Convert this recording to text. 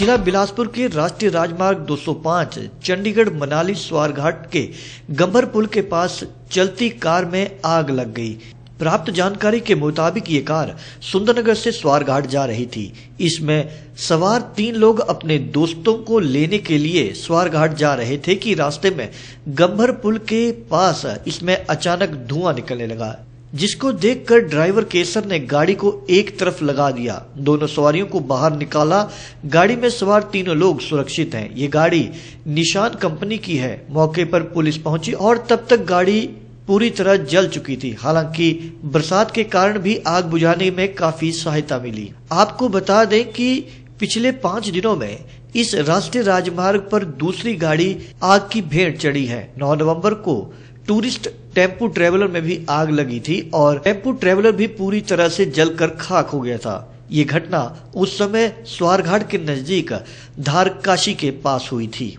जिला बिलासपुर के राष्ट्रीय राजमार्ग 205 चंडीगढ़ मनाली स्वारघाट के गंभर पुल के पास चलती कार में आग लग गई प्राप्त जानकारी के मुताबिक ये कार सुंदरनगर से स्वारघाट जा रही थी इसमें सवार तीन लोग अपने दोस्तों को लेने के लिए स्वारघाट जा रहे थे कि रास्ते में गंभर पुल के पास इसमें अचानक धुआं निकलने लगा जिसको देखकर ड्राइवर केसर ने गाड़ी को एक तरफ लगा दिया दोनों सवारियों को बाहर निकाला गाड़ी में सवार तीनों लोग सुरक्षित हैं ये गाड़ी निशान कंपनी की है मौके पर पुलिस पहुंची और तब तक गाड़ी पूरी तरह जल चुकी थी हालांकि बरसात के कारण भी आग बुझाने में काफी सहायता मिली आपको बता दें कि पिछले पांच दिनों में इस राष्ट्रीय राजमार्ग पर दूसरी गाड़ी आग की भेंट चढ़ी है 9 नवंबर को टूरिस्ट टेम्पू ट्रेवलर में भी आग लगी थी और टेम्पू ट्रेवलर भी पूरी तरह से जलकर खाक हो गया था ये घटना उस समय स्वारघाट के नजदीक धारकाशी के पास हुई थी